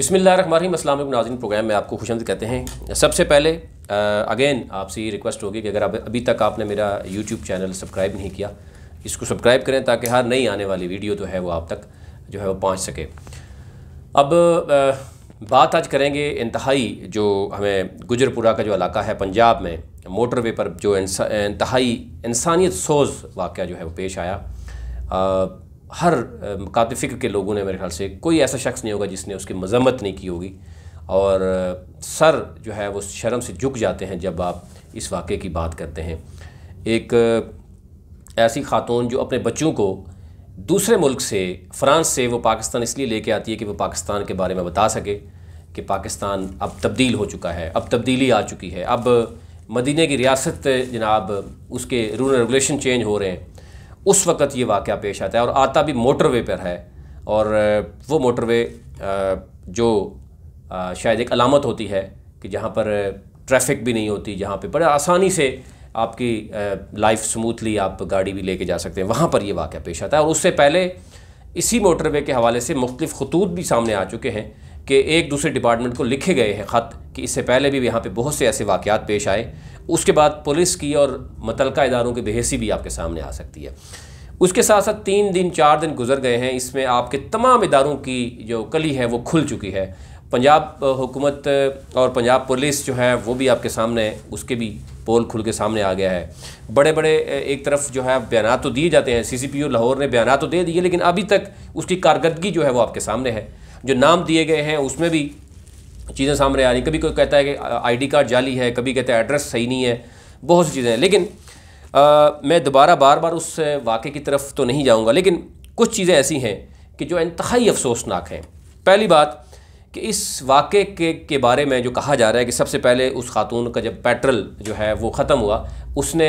बिसमीम अस्सलाम नाजरन प्रोग्राम में आपको खुशमद कहते हैं सबसे पहले अगेन आपसे ये रिक्वेस्ट होगी कि अगर आप अभी तक आपने मेरा यूट्यूब चैनल सब्सक्राइब नहीं किया इसको सब्सक्राइब करें ताकि हर नई आने वाली वीडियो जो है वो आप तक जो है वो पहुँच सके अब आ, बात आज करेंगे इंतहाई जो हमें गुजरपुरा का जो इलाका है पंजाब में वे पर जो इंतहाई इंसानियत सोज वाक़ जो है वो पेश आया आ, हर मकात फ़िक्र के लोगों ने मेरे ख्याल से कोई ऐसा शख्स नहीं होगा जिसने उसकी मजम्मत नहीं की होगी और सर जो है वो शर्म से झुक जाते हैं जब आप इस वाक़े की बात करते हैं एक ऐसी खातून जो अपने बच्चों को दूसरे मुल्क से फ़्रांस से वो पाकिस्तान इसलिए लेके आती है कि वो पाकिस्तान के बारे में बता सके कि पाकिस्तान अब तब्दील हो चुका है अब तब्दीली आ चुकी है अब मदीने की रियासत जनाब उसके रूल रेगुलेशन चेंज हो रहे हैं उस वक़्त ये वाक़ पेश आता है और आता भी मोटरवे पर है और वो मोटरवे जो शायद एक अलामत होती है कि जहाँ पर ट्रैफिक भी नहीं होती जहाँ पे बड़े आसानी से आपकी लाइफ स्मूथली आप गाड़ी भी लेके जा सकते हैं वहाँ पर ये वाक़ पेश आता है और उससे पहले इसी मोटरवे के हवाले से मुख्तफ खतूत भी सामने आ चुके हैं कि एक दूसरे डिपार्टमेंट को लिखे गए हैं ख़त कि इससे पहले भी यहाँ पे बहुत से ऐसे वाक़ात पेश आए उसके बाद पुलिस की और मुतलका इदारों की बेहसी भी आपके सामने आ सकती है उसके साथ साथ तीन दिन चार दिन गुजर गए हैं इसमें आपके तमाम इदारों की जो कली है वो खुल चुकी है पंजाब हुकूमत और पंजाब पुलिस जो है वो भी आपके सामने उसके भी पोल खुल के सामने आ गया है बड़े बड़े एक तरफ जो है बयान तो दिए जाते हैं सी सी पी ओ लाहौर ने बयान तो दे दिए लेकिन अभी तक उसकी कारकर्दगी जो है वो आपके सामने है जो नाम दिए गए हैं उसमें भी चीज़ें सामने आ रही कभी कोई कहता है कि आईडी कार्ड जाली है कभी कहता है एड्रेस सही नहीं है बहुत सी चीज़ें हैं लेकिन आ, मैं दोबारा बार बार उस वाक़े की तरफ तो नहीं जाऊँगा लेकिन कुछ चीज़ें ऐसी हैं कि जो इंतहाई अफसोसनाक हैं पहली बात कि इस वाक़े के के बारे में जो कहा जा रहा है कि सबसे पहले उस खातून का जब पेट्रोल जो है वो ख़त्म हुआ उसने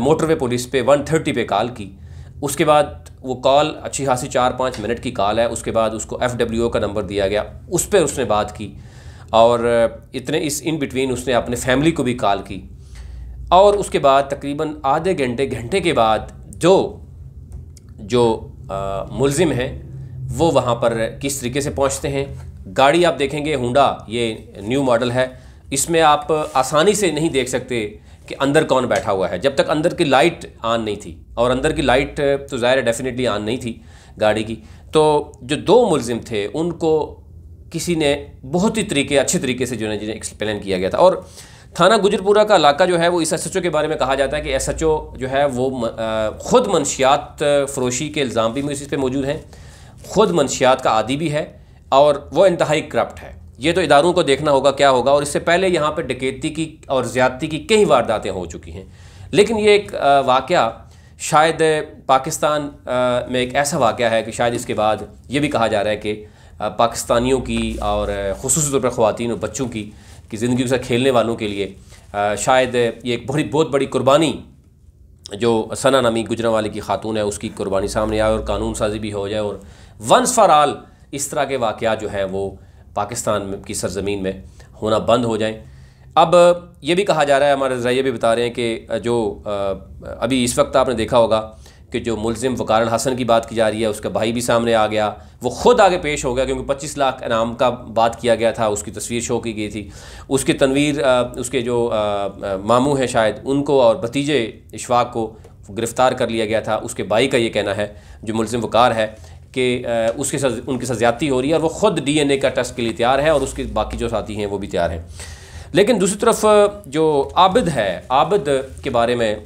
मोटरवे पुलिस पे 130 पे कॉल की उसके बाद वो कॉल अच्छी खासी चार पाँच मिनट की कॉल है उसके बाद उसको एफ़ डब्ल्यू ओ का नंबर दिया गया उस पर उसने बात की और इतने इस इन बिटवीन उसने अपने फैमिली को भी कॉल की और उसके बाद तकरीबन आधे घंटे घंटे के बाद जो जो मुलजिम हैं वो वहाँ पर किस तरीके से पहुँचते हैं गाड़ी आप देखेंगे हुडा ये न्यू मॉडल है इसमें आप आसानी से नहीं देख सकते कि अंदर कौन बैठा हुआ है जब तक अंदर की लाइट ऑन नहीं थी और अंदर की लाइट तो ज़ाहिर है डेफिनेटली आन नहीं थी गाड़ी की तो जो दो मुलजिम थे उनको किसी ने बहुत ही तरीके अच्छे तरीके से जो है जिन्हें एक्सप्लेन किया गया था और थाना गुजरपुरा का इलाका जो है वो इस एस के बारे में कहा जाता है कि एस जो है वो ख़ुद मनशियात फरोशी के इल्ज़ाम भी इस पर मौजूद हैं ख़ुद मनशियात का आदि भी है और वह इंतहाई करप्ट है ये तो इदारों को देखना होगा क्या होगा और इससे पहले यहाँ पर डकैती की और ज़्यादती की कई वारदातें हो चुकी हैं लेकिन ये एक वाक़ शायद पाकिस्तान में एक ऐसा वाक़ है कि शायद इसके बाद ये भी कहा जा रहा है कि पाकिस्तानियों की और खसूस तौर पर ख़वान और बच्चों की कि ज़िंदगी से खेलने वालों के लिए शायद ये एक बड़ी बहुत बड़ी कुर्बानी जो सना नामी गुजरा वाले की खातून है उसकी कुर्बानी सामने आए और कानून साजी भी हो जाए और वंस फॉर आल इस तरह के वाक़ जो हैं वो पाकिस्तान की सरजमीन में होना बंद हो जाएँ अब ये भी कहा जा रहा है हमारे जरिए भी बता रहे हैं कि जो अभी इस वक्त आपने देखा होगा कि जो मुलजिम वकार हसन की बात की जा रही है उसका भाई भी सामने आ गया वो ख़ुद आगे पेश हो गया क्योंकि 25 लाख इनाम का बात किया गया था उसकी तस्वीर शो की गई थी उसकी तनवीर उसके जो मामू हैं शायद उनको और भतीजे इशफाक को गिरफ़्तार कर लिया गया था उसके भाई का ये कहना है जो मुलिम वकार है कि उसके साथ उनके साथ ज़्यादती हो रही है और वो ख़ुद डी एन ए का टेस्ट के लिए तैयार है और उसके बाकी जो साथी हैं वो भी तैयार हैं लेकिन दूसरी तरफ जो आबद है आबद के बारे में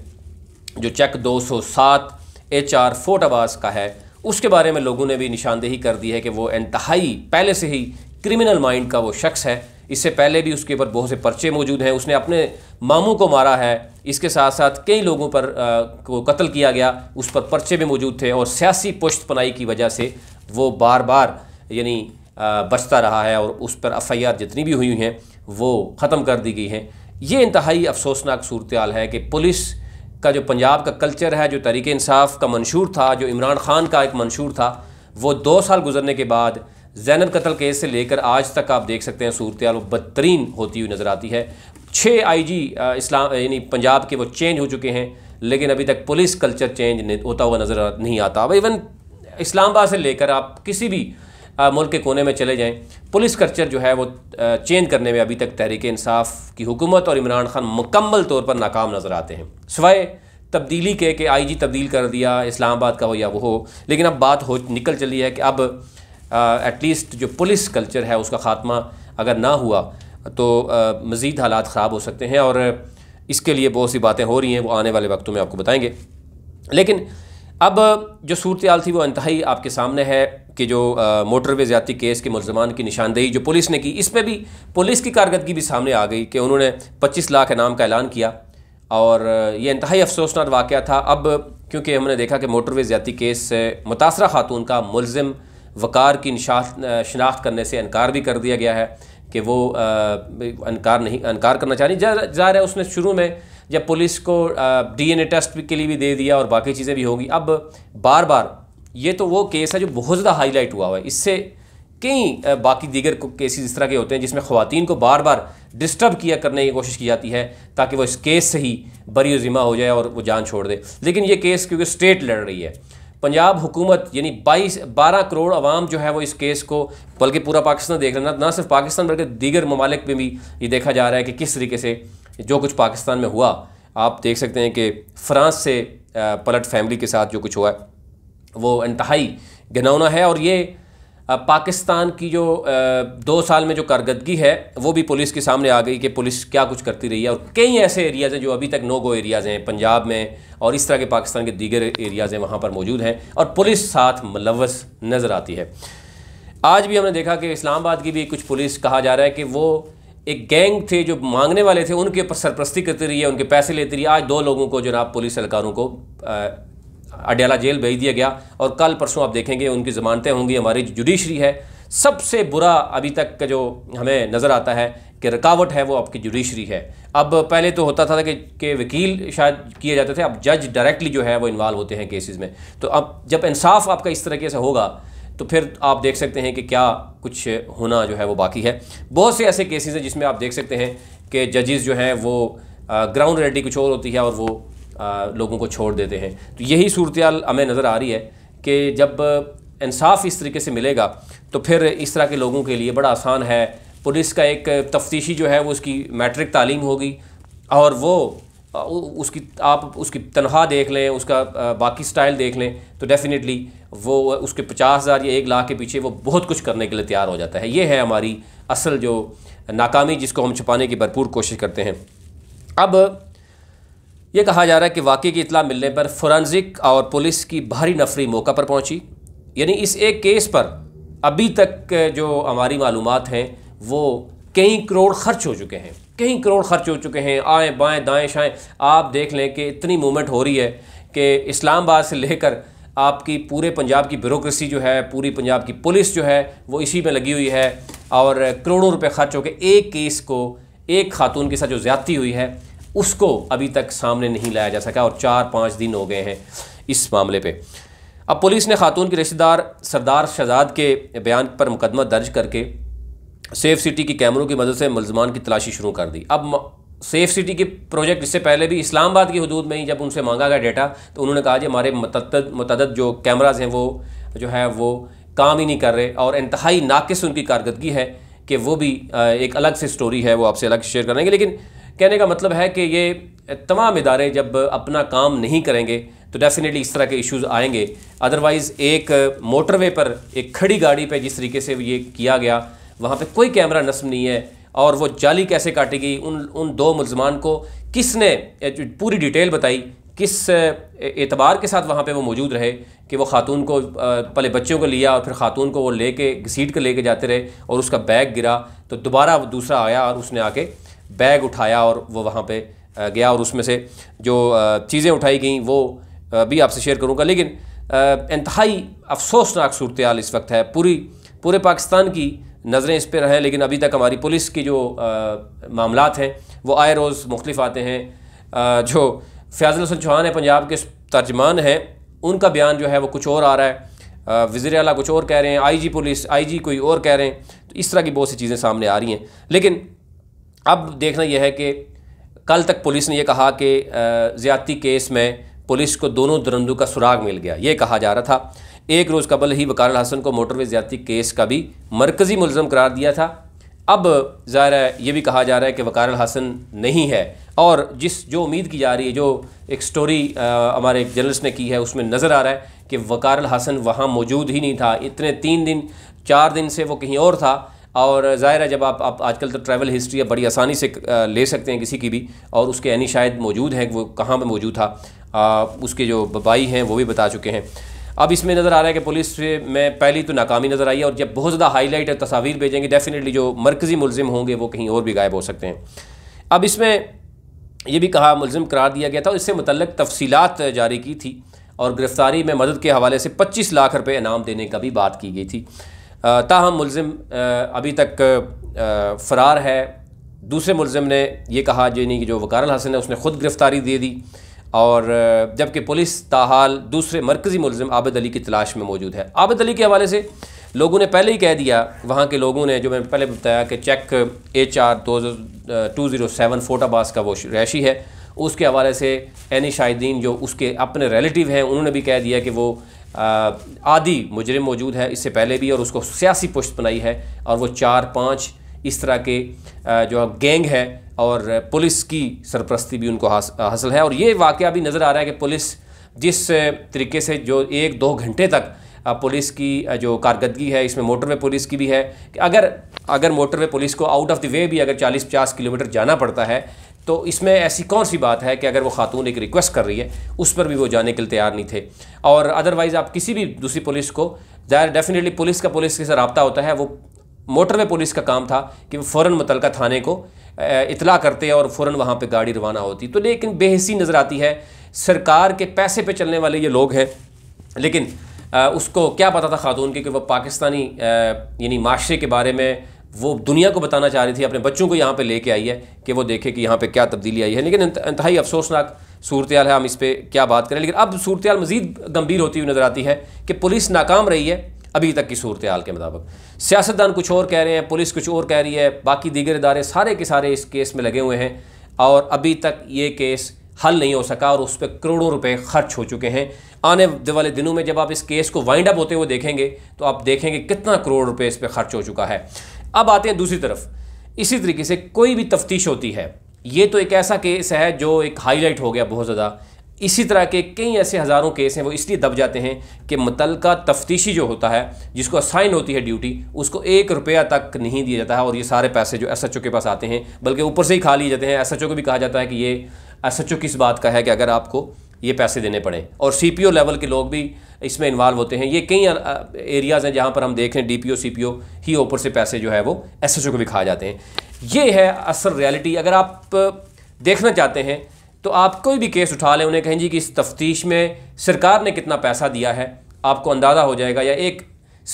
जो चेक 207 एच आर फोर्ट आवास का है उसके बारे में लोगों ने भी निशानदेही कर दी है कि वो इंतहाई पहले से ही क्रिमिनल माइंड का वो शख्स है इससे पहले भी उसके ऊपर बहुत से पर्चे मौजूद हैं उसने अपने मामू को मारा है इसके साथ साथ कई लोगों पर आ, को कत्ल किया गया उस पर पर्चे भी मौजूद थे और सियासी पुश्त पनाई की वजह से वो बार बार यानी बचता रहा है और उस पर एफ जितनी भी हुई हैं वो ख़त्म कर दी गई हैं ये इंतहाई अफसोसनाक सूरत है कि पुलिस का जो पंजाब का कल्चर है जो तरीके इंसाफ का मंशूर था जो इमरान खान का एक मंशूर था वो दो साल गुजरने के बाद जैनब कत्ल केस से लेकर आज तक आप देख सकते हैं सूरत बदतरीन होती हुई नज़र आती है छः आई जी इस्लाम यानी पंजाब के वो चेंज हो चुके हैं लेकिन अभी तक पुलिस कल्चर चेंज होता हुआ नज़र नहीं आता अब इवन इस्लामाबाद से लेकर आप किसी भी मुल्क के कोने में चले जाएँ पुलिस कल्चर जो है वो चेंज करने में अभी तक तहरीक इंसाफ की हुकूमत और इमरान खान मुकम्मल तौर पर नाकाम नज़र आते हैं सवाए तब्दीली के कि जी तब्दील कर दिया इस्लामाबाद का हो या वो हो लेकिन अब बात हो निकल चली है कि अब एटलीस्ट जो पुलिस कल्चर है उसका ख़ात्मा अगर ना हुआ तो मज़ीद हालात ख़राब हो सकते हैं और इसके लिए बहुत सी बातें हो रही हैं वो आने वाले वक्तों में आपको बताएंगे लेकिन अब जो सूरत थी वो इंतहाई आपके सामने है कि जो मोटरवे ज्यादा केस के मुलजमान की निशानदेही जो पुलिस ने की इसमें भी पुलिस की कारकर्दगी भी सामने आ गई कि उन्होंने पच्चीस लाख इनाम का ऐलान किया और ये इंतहाई अफसोसनाक वाक़ था अब क्योंकि हमने देखा कि मोटरवे ज्यादा केस से मुतासर ख़ातून का मुलम वक़ार की शनाख्त करने से इनकार भी कर दिया गया है कि वो इनकार नहीं इनकार करना चाह रही ज़ाहिर है उसने शुरू में जब पुलिस को डीएनए टेस्ट के लिए भी दे दिया और बाकी चीज़ें भी होगी अब बार बार ये तो वो केस है जो बहुत ज़्यादा हाईलाइट हुआ हुआ है इससे कई बाकी दीगर केसेस इस तरह के होते हैं जिसमें खुवान को बार बार डिस्टर्ब किया करने की कोशिश की जाती है ताकि वो इस केस से ही बरी ज़िम्मा हो जाए और वो जान छोड़ दे लेकिन ये केस क्योंकि स्टेट लड़ रही है पंजाब हुकूमत यानी बाईस बारह करोड़ आवाम जो है वो इस केस को बल्कि पूरा पाकिस्तान देख रहा है ना सिर्फ पाकिस्तान बल्कि दीगर ममालिक में भी ये देखा जा रहा है कि किस तरीके से जो कुछ पाकिस्तान में हुआ आप देख सकते हैं कि फ़्रांस से पलट फैमिली के साथ जो कुछ हुआ है वो इंतहाई गनौना है और ये पाकिस्तान की जो दो साल में जो कारकर्दगी है वो भी पुलिस के सामने आ गई कि पुलिस क्या कुछ करती रही है और कई ऐसे एरियाज़ हैं जो अभी तक नो गो एरियाज़ हैं पंजाब में और इस तरह के पाकिस्तान के दीगर एरियाज़ हैं वहाँ पर मौजूद हैं और पुलिस साथ मुलवस नज़र आती है आज भी हमने देखा कि इस्लामाबाद की भी कुछ पुलिस कहा जा रहा है कि वो एक गैंग थे जो मांगने वाले थे उनके ऊपर सरप्रस्ती करती रही है उनके पैसे लेती रही आज दो लोगों को जनाब पुलिस एहलकारों को अडयाला जेल भेज दिया गया और कल परसों आप देखेंगे उनकी ज़मानतें होंगी हमारी जुडिशरी है सबसे बुरा अभी तक का जो हमें नज़र आता है कि रुकावट है वो आपकी जुडिशरी है अब पहले तो होता था कि, के वकील शायद किए जाते थे अब जज डायरेक्टली जो है वो इन्वॉल्व होते हैं केसेस में तो अब जब इंसाफ आपका इस तरीके से होगा तो फिर आप देख सकते हैं कि क्या कुछ होना जो है वो बाकी है बहुत से ऐसे केसेज हैं जिसमें आप देख सकते हैं कि जजेज़ जो हैं वो ग्राउंड रेडी कुछ और होती है और वो लोगों को छोड़ देते हैं तो यही सूरत हमें नज़र आ रही है कि जब इंसाफ इस तरीके से मिलेगा तो फिर इस तरह के लोगों के लिए बड़ा आसान है पुलिस का एक तफ्तीशी जो है वो उसकी मैट्रिक तालीम होगी और वो उसकी आप उसकी तनख्वाह देख लें उसका बाकी स्टाइल देख लें तो डेफ़िनेटली वो उसके पचास हज़ार या एक लाख के पीछे वो बहुत कुछ करने के लिए तैयार हो जाता है ये है हमारी असल जो नाकामी जिसको हम छुपाने की भरपूर कोशिश करते हैं अब ये कहा जा रहा है कि वाकई की इतला मिलने पर फोरेंसिक और पुलिस की भारी नफरी मौका पर पहुंची यानी इस एक केस पर अभी तक जो हमारी मालूम हैं वो कई करोड़ खर्च हो चुके हैं कई करोड़ खर्च हो चुके हैं आएँ बाएँ दाएँ शाएँ आप देख लें कि इतनी मूवमेंट हो रही है कि इस्लामाबाद से लेकर आपकी पूरे पंजाब की ब्यूरोसी जो है पूरी पंजाब की पुलिस जो है वो इसी में लगी हुई है और करोड़ों रुपये खर्च होकर एक केस को एक खातून के साथ जो ज़्यादती हुई है उसको अभी तक सामने नहीं लाया जा सका और चार पाँच दिन हो गए हैं इस मामले पर अब पुलिस ने खातून के रिश्तेदार सरदार शहजाद के बयान पर मुकदमा दर्ज करके सेफ सिटी की कैमरों की मदद से मुलजमान की तलाशी शुरू कर दी अब सेफ सिटी के प्रोजेक्ट इससे पहले भी इस्लामाबाद की हदूद में ही जब उनसे मांगा गया डेटा तो उन्होंने कहा जी हमारे मतद मतद जो कैमराज हैं वो जो है वो काम ही नहीं कर रहे और इंतहाई नाकस उनकी कारकर्दगी है कि वो भी एक अलग से स्टोरी है वो आपसे अलग शेयर करेंगे लेकिन कहने का मतलब है कि ये तमाम इदारे जब अपना काम नहीं करेंगे तो डेफ़िनेटली इस तरह के इश्यूज आएंगे अदरवाइज़ एक मोटरवे पर एक खड़ी गाड़ी पर जिस तरीके से ये किया गया वहाँ पर कोई कैमरा नस्म नहीं है और वो जाली कैसे काटी गई उन उन दो मुलजमान को किसने पूरी डिटेल बताई किस एतबार के साथ वहाँ पे वो मौजूद रहे कि वो खातून को पहले बच्चों को लिया और फिर खातून को वो लेके घसीट कर लेके जाते रहे और उसका बैग गिरा तो दोबारा दूसरा आया और उसने आके बैग उठाया और वो वहाँ पे गया और उसमें से जो चीज़ें उठाई गई वो भी आपसे शेयर करूँगा लेकिन इंतहाई अफसोसनाक सूरत हाल इस वक्त है पूरी पूरे पाकिस्तान की नज़रें इस पर रहें लेकिन अभी तक हमारी पुलिस की जो मामला हैं वो आए रोज़ मुख्तफ आते हैं जो फ़ैज़ल हसन चौहान है पंजाब के तर्जमान हैं उनका बयान जो है वो कुछ और आ रहा है वज़र अला कुछ और कह रहे हैं आई जी पुलिस आई जी कोई और कह रहे हैं तो इस तरह की बहुत सी चीज़ें सामने आ रही हैं लेकिन अब देखना यह है कि कल तक पुलिस ने यह कहा कि ज़्यादती केस में पुलिस को दोनों दरंदों का सुराग मिल गया ये कहा जा रहा था एक रोज़ कबल ही वकार हसन को मोटरवे ज़्यादती केस का भी मरकज़ी मुलज़म करार दिया था अब ज़ाहिर है ये भी कहा जा रहा है कि वकार हसन नहीं है और जिस जो उम्मीद की जा रही है जो एक स्टोरी हमारे एक जर्नलिस्ट ने की है उसमें नज़र आ रहा है कि वकार हसन वहाँ मौजूद ही नहीं था इतने तीन दिन चार दिन से वो कहीं और था और ज़ाहिर है जब आप, आप आजकल तो ट्रैवल हिस्ट्री है बड़ी आसानी से ले सकते हैं किसी की भी और उसके यानी शायद मौजूद हैं वो कहाँ पर मौजूद था आ, उसके जो बबाई हैं वो भी बता चुके हैं अब इसमें नज़र आ रहा है कि पुलिस में पहली तो नाकामी नज़र आई है और जब बहुत ज़्यादा हाईलाइट और तस्वीर भेजेंगे डेफिनेटली जो मरकज़ी मुलिम होंगे वो कहीं और भी गायब हो सकते हैं अब इसमें ये भी कहा मुलिम करार दिया गया था और इससे मतलब तफसीत जारी की थी और गिरफ़्तारी में मदद के हवाले से पच्चीस लाख रुपये इनाम देने का भी बात की गई थी ताहम मुलम अभी तक फ़रार है दूसरे मुलम ने यह कहा जो नहीं कि जो वकारल हसन है उसने ख़ुद गिरफ़्तारी दे दी और जबकि पुलिस ताहाल दूसरे मरकज़ी मुलम आबद अली की तलाश में मौजूद है आबद अली के हवाले से लोगों ने पहले ही कह दिया वहाँ के लोगों ने जो मैंने पहले बताया कि चेक एच आर दो टू ज़ीरो सेवन फोटाबास का वो रैशी है उसके हवाले से एनी शाहिदीन जो उसके अपने रिलेटिव हैं उन्होंने भी कह दिया कि वो आदि मुजरिम मौजूद है इससे पहले भी और उसको सियासी पुश्त बनाई है और वो चार पाँच इस तरह के जो गैंग है और पुलिस की सरपरस्ती भी उनको हासिल है और ये वाक़ भी नज़र आ रहा है कि पुलिस जिस तरीके से जो एक दो घंटे तक पुलिस की जो कारकर्दगी है इसमें मोटरवे पुलिस की भी है कि अगर अगर मोटरवे पुलिस को आउट ऑफ द वे भी अगर 40-50 किलोमीटर जाना पड़ता है तो इसमें ऐसी कौन सी बात है कि अगर वो खातून एक रिक्वेस्ट कर रही है उस पर भी वो जाने के लिए तैयार नहीं थे और अदरवाइज़ आप किसी भी दूसरी पुलिस को ज़ाहिर डेफिनेटली पुलिस का पुलिस के साथ रबता होता है वो मोटरवे पुलिस का काम था कि वो फ़ौर मुतल थाने को इतला करते और फ़ौर वहाँ पर गाड़ी रवाना होती तो लेकिन बेहसी नज़र आती है सरकार के पैसे पर चलने वाले ये लोग हैं लेकिन उसको क्या पता था खातून के कि वह पाकिस्तानी यानी माशरे के बारे में वो दुनिया को बताना चाह रही थी अपने बच्चों को यहाँ पे लेके आई है कि वो देखे कि यहाँ पे क्या तब्दीली आई है लेकिन इंतहाई अफसोसनाक सूरत है हम इस पर क्या बात करें लेकिन अब सूरत मज़ीद गंभीर होती हुई नज़र आती है कि पुलिस नाकाम रही है अभी तक की सूरत के मुताबिक सियासतदान कुछ और कह रहे हैं पुलिस कुछ और कह रही है बाकी दीगर इदारे सारे के सारे इस केस में लगे हुए हैं और अभी तक ये केस हल नहीं हो सका और उस पर करोड़ों रुपए खर्च हो चुके हैं आने वाले दिनों में जब आप इस केस को वाइंड अप होते हुए देखेंगे तो आप देखेंगे कितना करोड़ रुपए इस पर खर्च हो चुका है अब आते हैं दूसरी तरफ इसी तरीके से कोई भी तफ्तीश होती है ये तो एक ऐसा केस है जो एक हाईलाइट हो गया बहुत ज़्यादा इसी तरह के कई ऐसे हज़ारों केस हैं वो इसलिए दब जाते हैं कि मुतल का तफ्तीशी जो होता है जिसको असाइन होती है ड्यूटी उसको एक रुपया तक नहीं दिया जाता है और ये सारे पैसे जो एस एच ओ के पास आते हैं बल्कि ऊपर से ही खा लिए जाते हैं एस एच ओ को भी कहा जाता है कि ये एस एच ओ किस बात का है कि अगर आपको ये पैसे देने पड़े और सी लेवल के लोग भी इसमें इन्वॉल्व होते हैं ये कई एरियाज़ हैं जहाँ पर हम देख रहे हैं डी पी ही ऊपर से पैसे जो है वो एस को भी खा जाते हैं ये है असल रियलिटी अगर आप देखना चाहते हैं तो आप कोई भी केस उठा लें उन्हें कहें जी कि इस तफ्तीश में सरकार ने कितना पैसा दिया है आपको अंदाज़ा हो जाएगा या एक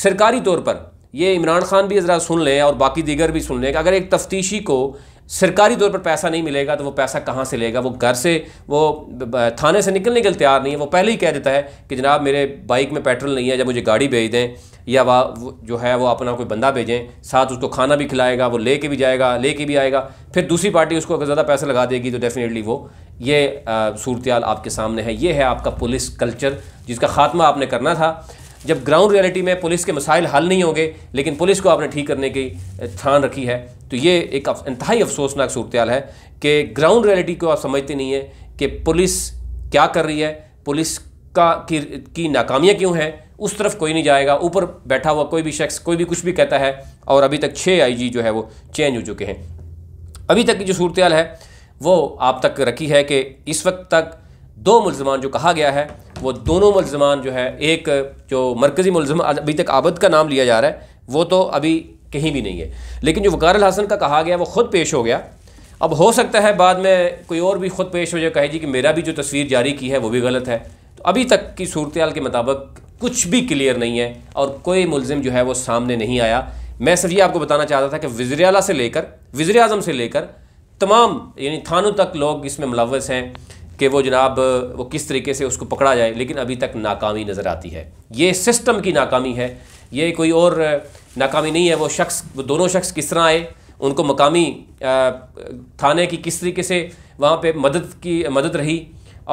सरकारी तौर पर ये इमरान खान भी ज़रा सुन लें और बाकी दीगर भी सुन लें कि अगर एक तफ्तीशी को सरकारी तौर पर पैसा नहीं मिलेगा तो वो पैसा कहाँ से लेगा वो घर से वो थाने से निकलने के लिए तैयार नहीं है वो पहले ही कह देता है कि जनाब मेरे बाइक में पेट्रोल नहीं है जब मुझे गाड़ी भेज दें या वह जो है वो अपना कोई बंदा भेजें साथ उसको खाना भी खिलाएगा वो ले के भी जाएगा ले के भी आएगा फिर दूसरी पार्टी उसको अगर ज़्यादा पैसा लगा देगी तो डेफिनेटली वो ये सूरत आपके सामने है ये है आपका पुलिस कल्चर जिसका खात्मा आपने करना था जब ग्राउंड रियलिटी में पुलिस के मसाइल हल नहीं होंगे लेकिन पुलिस को आपने ठीक करने की ठान रखी है तो ये एक इंतहाई अफसोसनाक सूरत है कि ग्राउंड रियलिटी को आप समझते नहीं है कि पुलिस क्या कर रही है पुलिस का की, की नाकामियाँ क्यों हैं उस तरफ कोई नहीं जाएगा ऊपर बैठा हुआ कोई भी शख्स कोई भी कुछ भी कहता है और अभी तक छः आईजी जो है वो चेंज हो चुके हैं अभी तक की जो सूरत है वो आप तक रखी है कि इस वक्त तक दो मुलजमान जो कहा गया है वो दोनों मुलजमान जो है एक जो मरकज़ी मुलजम अभी तक आबद का नाम लिया जा रहा है वो तो अभी कहीं भी नहीं है लेकिन जो वकार हसन का कहा गया वो ख़ुद पेश हो गया अब हो सकता है बाद में कोई और भी ख़ुद पेश हो जाए कहे जी कि मेरा भी जो तस्वीर जारी की है वो भी गलत है तो अभी तक की सूरत के मुताबिक कुछ भी क्लियर नहीं है और कोई मुलम जो है वो सामने नहीं आया मैं सिर्फ ये आपको बताना चाहता था कि वज्रला से लेकर वज़र अजम से लेकर तमाम यानी थानों तक लोग इसमें मुलवस हैं कि वो जनाब वो किस तरीके से उसको पकड़ा जाए लेकिन अभी तक नाकामी नज़र आती है ये सिस्टम की नाकामी है ये कोई और नाकामी नहीं है वो शख्स वो दोनों शख्स किस तरह आए उनको मकामी थाने की किस तरीके से वहाँ पे मदद की मदद रही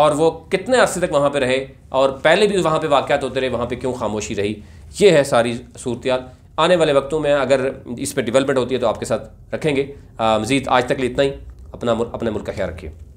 और वो कितने अरसे तक वहाँ पे रहे और पहले भी वहाँ पे वाक़ होते रहे वहाँ पे क्यों खामोशी रही ये है सारी सूरतयाल आने वाले वक्तों में अगर इस पर डिवेलपमेंट होती है तो आपके साथ रखेंगे मज़ीद आज तक लिए इतना ही अपना अपने मुल्क का ख्याल रखिए